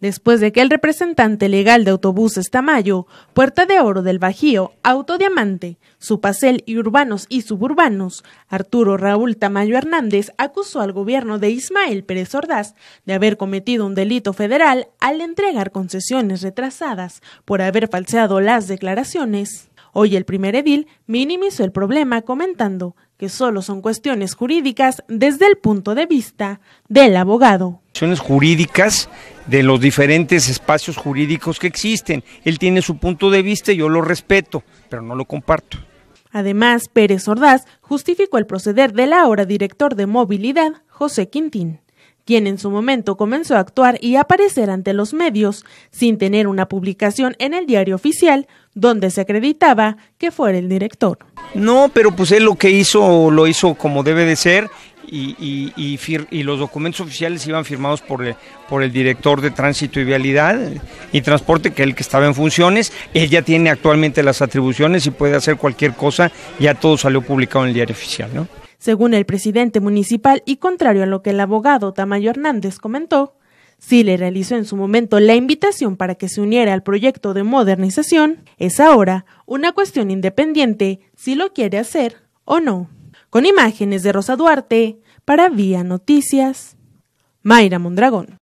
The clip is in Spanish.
después de que el representante legal de Autobuses Tamayo, Puerta de Oro del Bajío, Autodiamante, Supacel y Urbanos y Suburbanos, Arturo Raúl Tamayo Hernández acusó al gobierno de Ismael Pérez Ordaz de haber cometido un delito federal al entregar concesiones retrasadas por haber falseado las declaraciones. Hoy el primer edil minimizó el problema comentando que solo son cuestiones jurídicas desde el punto de vista del abogado. Cuestiones jurídicas de los diferentes espacios jurídicos que existen. Él tiene su punto de vista y yo lo respeto, pero no lo comparto. Además, Pérez Ordaz justificó el proceder del ahora director de movilidad, José Quintín quien en su momento comenzó a actuar y aparecer ante los medios sin tener una publicación en el diario oficial donde se acreditaba que fuera el director. No, pero pues él lo que hizo lo hizo como debe de ser y, los documentos oficiales iban firmados por por el director de tránsito y vialidad y transporte, que es el que estaba en funciones. Él ya tiene actualmente las atribuciones y puede hacer cualquier cosa, ya todo salió publicado en el diario oficial, ¿no? Según el presidente municipal y contrario a lo que el abogado Tamayo Hernández comentó, si le realizó en su momento la invitación para que se uniera al proyecto de modernización, es ahora una cuestión independiente si lo quiere hacer o no. Con imágenes de Rosa Duarte, para Vía Noticias, Mayra Mondragón.